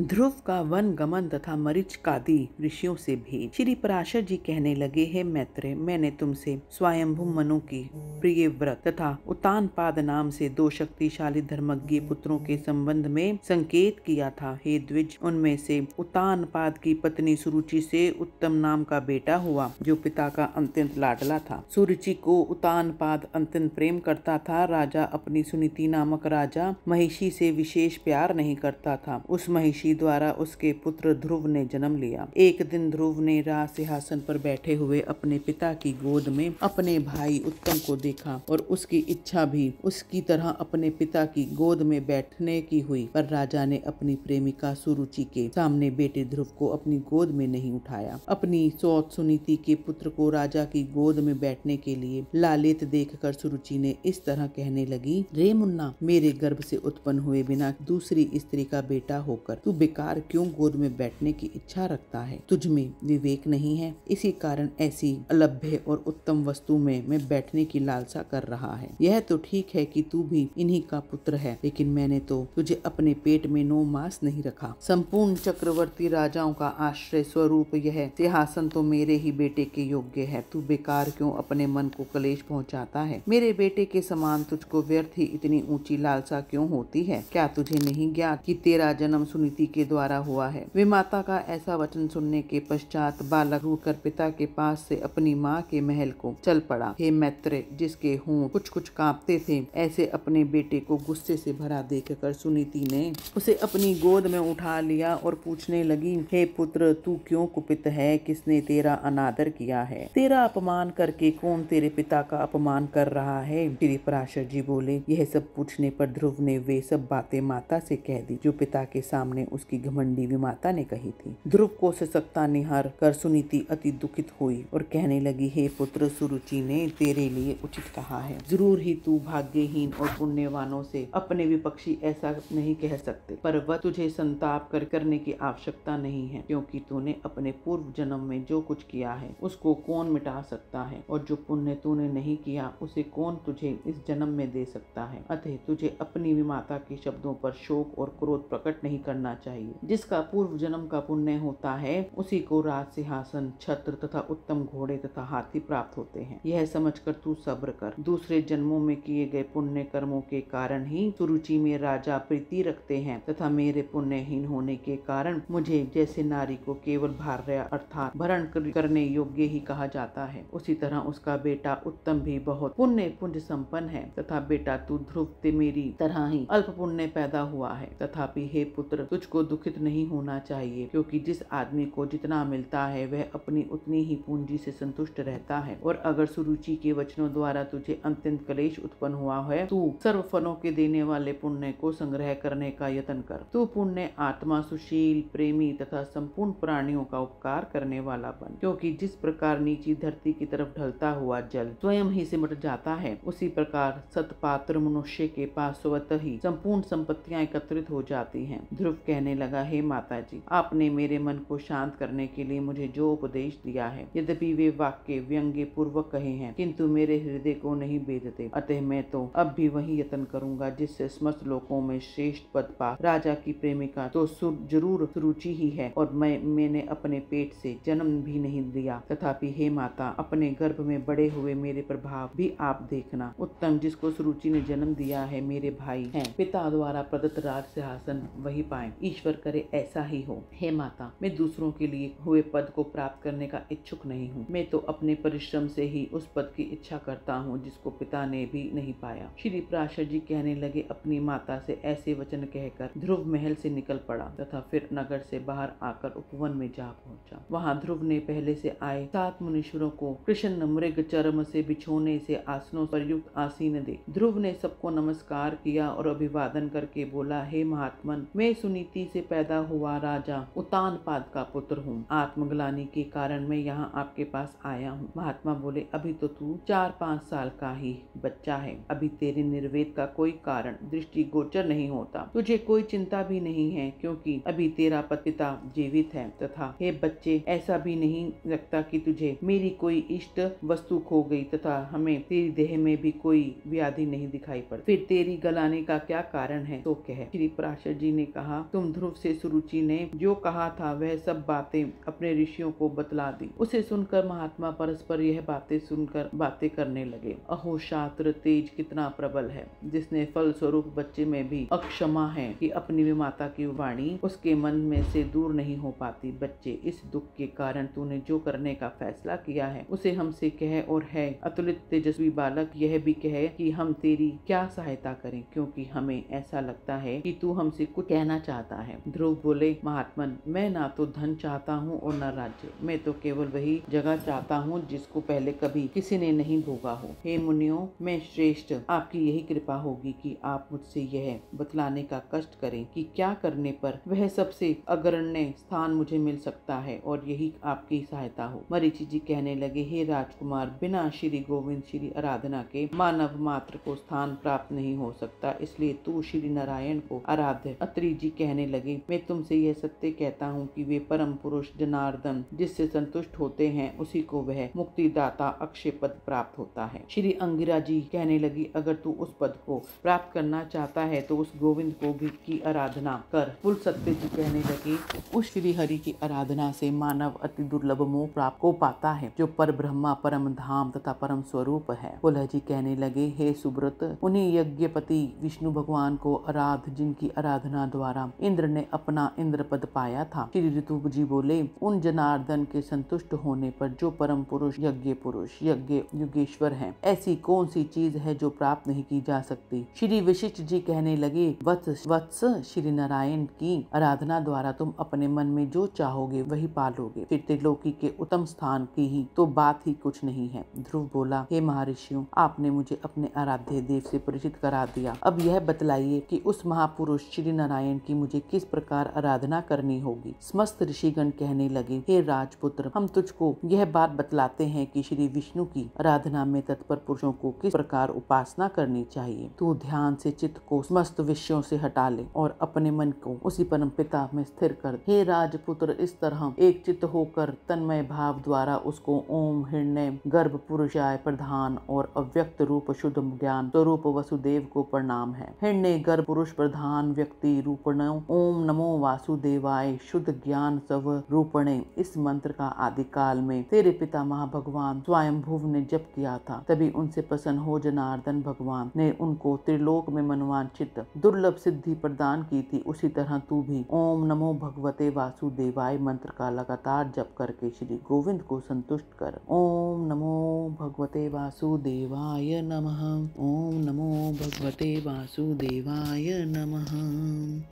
ध्रुव का वन गमन तथा मरीच कादि ऋषियों से भी श्री पराशर जी कहने लगे हे मैत्र मैंने तुमसे स्वयंभू मनु की प्रिय व्रत तथा उतान पाद नाम से दो शक्तिशाली धर्मज्ञ पुत्रों के संबंध में संकेत किया था हे द्विज उनमें से उतान पाद की पत्नी सुरुचि से उत्तम नाम का बेटा हुआ जो पिता का अत्यंत लाडला था सुरुचि को उतान पाद अत्यंत प्रेम करता था राजा अपनी सुनीति नामक राजा महिषी से विशेष प्यार नहीं करता था उस महिषी ऋषि द्वारा उसके पुत्र ध्रुव ने जन्म लिया एक दिन ध्रुव ने राज सिंहासन पर बैठे हुए अपने पिता की गोद में अपने भाई उत्तम को देखा और उसकी इच्छा भी उसकी तरह अपने पिता की गोद में बैठने की हुई पर राजा ने अपनी प्रेमिका सुरुचि के सामने बेटे ध्रुव को अपनी गोद में नहीं उठाया अपनी सौत सुनीति के पुत्र को राजा की गोद में बैठने के लिए लालित देखकर सुरुचि ने इस तरह कहने लगी रे मुन्ना मेरे गर्भ से उत्पन्न हुए बिना दूसरी स्त्री का बेटा होकर तू बेकार क्यों गोद में बैठने की इच्छा रखता है तुझ में विवेक नहीं है इसी कारण ऐसी अलभ्य और उत्तम वस्तु में मैं बैठने की लालसा कर रहा है यह तो ठीक है कि तू भी इन्हीं का पुत्र है लेकिन मैंने तो तुझे अपने पेट में नौ मास नहीं रखा संपूर्ण चक्रवर्ती राजाओं का आश्रय स्वरूप यह सिंहासन तो मेरे ही बेटे के योग्य है तू बेकार क्यों अपने मन को कलेश पहुँचाता है मेरे बेटे के समान तुझको व्यर्थ ही इतनी ऊंची लालसा क्यों होती है क्या तुझे नहीं ज्ञात कि तेरा जन्म सुनीति व्यक्ति के द्वारा हुआ है वे माता का ऐसा वचन सुनने के पश्चात बालक रू कर पिता के पास से अपनी माँ के महल को चल पड़ा हे मैत्र जिसके हों कुछ कुछ कांपते थे ऐसे अपने बेटे को गुस्से से भरा देख कर सुनीति ने उसे अपनी गोद में उठा लिया और पूछने लगी हे पुत्र तू क्यों कुपित है किसने तेरा अनादर किया है तेरा अपमान करके कौन तेरे पिता का अपमान कर रहा है श्री पराशर जी बोले यह सब पूछने पर ध्रुव ने वे सब बातें माता से कह दी जो पिता के सामने उसकी घमंडी विमाता ने कही थी ध्रुव को सशक्ता निहार कर सुनीति अति दुखित हुई और कहने लगी हे पुत्र सुरुचि ने तेरे लिए उचित कहा है जरूर ही तू भाग्यहीन और पुण्यवानों से अपने विपक्षी ऐसा नहीं कह सकते पर वह तुझे संताप कर करने की आवश्यकता नहीं है क्योंकि तूने अपने पूर्व जन्म में जो कुछ किया है उसको कौन मिटा सकता है और जो पुण्य तूने नहीं किया उसे कौन तुझे इस जन्म में दे सकता है अतः तुझे अपनी विमाता के शब्दों पर शोक और क्रोध प्रकट नहीं करना चाहिए जिसका पूर्व जन्म का पुण्य होता है उसी को राज सिंहासन छत्र तथा उत्तम घोड़े तथा हाथी प्राप्त होते हैं यह समझकर तू सब्र कर दूसरे जन्मों में किए गए पुण्य कर्मों के कारण ही सुरुचि में राजा प्रीति रखते हैं तथा मेरे पुण्यहीन होने के कारण मुझे जैसे नारी को केवल भार्य अर्थात भरण करने योग्य ही कहा जाता है उसी तरह उसका बेटा उत्तम भी बहुत पुण्य पुण्य संपन्न है तथा बेटा तू ध्रुव मेरी तरह ही अल्प पुण्य पैदा हुआ है तथापि हे पुत्र तुझको को दुखित नहीं होना चाहिए क्योंकि जिस आदमी को जितना मिलता है वह अपनी उतनी ही पूंजी से संतुष्ट रहता है और अगर सुरुचि के वचनों द्वारा तुझे अत्यंत कलेश उत्पन्न हुआ है तू सर्व फलों के देने वाले पुण्य को संग्रह करने का यत्न कर तू पुण्य आत्मा सुशील प्रेमी तथा संपूर्ण प्राणियों का उपकार करने वाला बन क्योंकि जिस प्रकार नीची धरती की तरफ ढलता हुआ जल स्वयं ही सिमट जाता है उसी प्रकार सतपात्र मनुष्य के पास स्वतः ही संपूर्ण संपत्तियां एकत्रित हो जाती हैं ध्रुव कहने कहने लगा हे माता जी आपने मेरे मन को शांत करने के लिए मुझे जो उपदेश दिया है यद्यपि वे वाक्य व्यंग्य पूर्वक कहे हैं किंतु मेरे हृदय को नहीं बेदते अतः मैं तो अब भी वही यत्न करूंगा जिससे समस्त लोगों में श्रेष्ठ पद पा राजा की प्रेमिका तो जरूर रुचि ही है और मैं मैंने अपने पेट से जन्म भी नहीं दिया तथापि हे माता अपने गर्भ में बड़े हुए मेरे प्रभाव भी आप देखना उत्तम जिसको सुरुचि ने जन्म दिया है मेरे भाई हैं पिता द्वारा प्रदत्त राज सिंहासन वही पाए ईश्वर करे ऐसा ही हो हे माता मैं दूसरों के लिए हुए पद को प्राप्त करने का इच्छुक नहीं हूँ मैं तो अपने परिश्रम से ही उस पद की इच्छा करता हूँ जिसको पिता ने भी नहीं पाया श्री प्राशर जी कहने लगे अपनी माता से ऐसे वचन कहकर ध्रुव महल से निकल पड़ा तथा फिर नगर से बाहर आकर उपवन में जा पहुंचा वहाँ ध्रुव ने पहले से आए सात मुनीश्वरों को कृष्ण मृग चरम से बिछोने से आसनों पर युक्त आसीन दे ध्रुव ने सबको नमस्कार किया और अभिवादन करके बोला हे महात्मन मैं सुनीत युक्ति से पैदा हुआ राजा उतान पाद का पुत्र हूँ आत्मग्लानी के कारण मैं यहाँ आपके पास आया हूँ महात्मा बोले अभी तो तू चार पाँच साल का ही बच्चा है अभी तेरे निर्वेद का कोई कारण दृष्टि गोचर नहीं होता तुझे कोई चिंता भी नहीं है क्योंकि अभी तेरा पिता जीवित है तथा हे बच्चे ऐसा भी नहीं लगता कि तुझे मेरी कोई इष्ट वस्तु खो गई तथा हमें तेरी देह में भी कोई व्याधि नहीं दिखाई पड़ती फिर तेरी गलाने का क्या कारण है तो कह श्री पराशर जी ने कहा तुम तुम ध्रुव से सुरुचि ने जो कहा था वह सब बातें अपने ऋषियों को बतला दी उसे सुनकर महात्मा परस्पर यह बातें सुनकर बातें करने लगे अहो शास्त्र तेज कितना प्रबल है जिसने फल स्वरूप बच्चे में भी अक्षमा है कि अपनी माता की वाणी उसके मन में से दूर नहीं हो पाती बच्चे इस दुख के कारण तूने जो करने का फैसला किया है उसे हमसे कह और है अतुलित तेजस्वी बालक यह भी कहे कि हम तेरी क्या सहायता करें क्योंकि हमें ऐसा लगता है कि तू हमसे कुछ कहना चाहता करता है ध्रुव बोले महात्मन मैं ना तो धन चाहता हूँ और न राज्य मैं तो केवल वही जगह चाहता हूँ जिसको पहले कभी किसी ने नहीं भोगा हो हे मुनियो मैं श्रेष्ठ आपकी यही कृपा होगी कि आप मुझसे यह बतलाने का कष्ट करें कि क्या करने पर वह सबसे अग्रण्य स्थान मुझे मिल सकता है और यही आपकी सहायता हो मरीची जी कहने लगे हे राजकुमार बिना श्री गोविंद श्री आराधना के मानव मात्र को स्थान प्राप्त नहीं हो सकता इसलिए तू श्री नारायण को आराध्य अत्री जी कहने कहने लगे मैं तुमसे यह सत्य कहता हूँ कि वे परम पुरुष जनार्दन जिससे संतुष्ट होते हैं उसी को वह मुक्तिदाता अक्षय पद प्राप्त होता है श्री अंगिरा जी कहने लगी अगर तू उस पद को प्राप्त करना चाहता है तो उस गोविंद को भी की आराधना कर कुल सत्य जी कहने लगे उस श्री हरि की आराधना से मानव अति दुर्लभ मोह प्राप्त को पाता है जो पर ब्रह्मा परम धाम तथा परम स्वरूप है पुलह जी कहने लगे हे सुब्रत उन्हीं यज्ञपति विष्णु भगवान को आराध जिनकी आराधना द्वारा इन इंद्र ने अपना इंद्रपद पाया था श्री ऋतु जी बोले उन जनार्दन के संतुष्ट होने पर जो परम पुरुष यज्ञ पुरुष यज्ञ युगेश्वर है ऐसी कौन सी चीज है जो प्राप्त नहीं की जा सकती श्री विशिष्ट जी कहने लगे वत्स वत्स श्री नारायण की आराधना द्वारा तुम अपने मन में जो चाहोगे वही पालोगे फिर त्रिलोकी के उत्तम स्थान की ही तो बात ही कुछ नहीं है ध्रुव बोला हे महर्षियों आपने मुझे अपने आराध्य देव से परिचित करा दिया अब यह बतलाइए कि उस महापुरुष श्री नारायण की मुझे किस प्रकार आराधना करनी होगी समस्त ऋषिगण कहने लगे हे राजपुत्र हम तुझको यह बात बतलाते हैं कि श्री विष्णु की आराधना में तत्पर पुरुषों को किस प्रकार उपासना करनी चाहिए तू ध्यान से चित्त को समस्त विषयों से हटा ले और अपने मन को उसी परम पिता में स्थिर कर हे राजपुत्र इस तरह एक चित्त होकर तन्मय भाव द्वारा उसको ओम हृणय गर्भ पुरुषाय प्रधान और अव्यक्त रूप शुद्ध ज्ञान स्वरूप वसुदेव को प्रणाम है हृणय गर्भ पुरुष प्रधान व्यक्ति रूपण ओम नमो वासुदेवाय शुद्ध ज्ञान सव रूपणे इस मंत्र का आदि काल में तेरे पिता महा भगवान स्वयं भुव ने जप किया था तभी उनसे प्रसन्न हो जनार्दन भगवान ने उनको त्रिलोक में मनवांचित दुर्लभ सिद्धि प्रदान की थी उसी तरह तू भी ओम नमो भगवते वासुदेवाय मंत्र का लगातार जप करके श्री गोविंद को संतुष्ट कर ओम नमो भगवते वासुदेवाय नमः ओम नमो भगवते वासुदेवाय नमः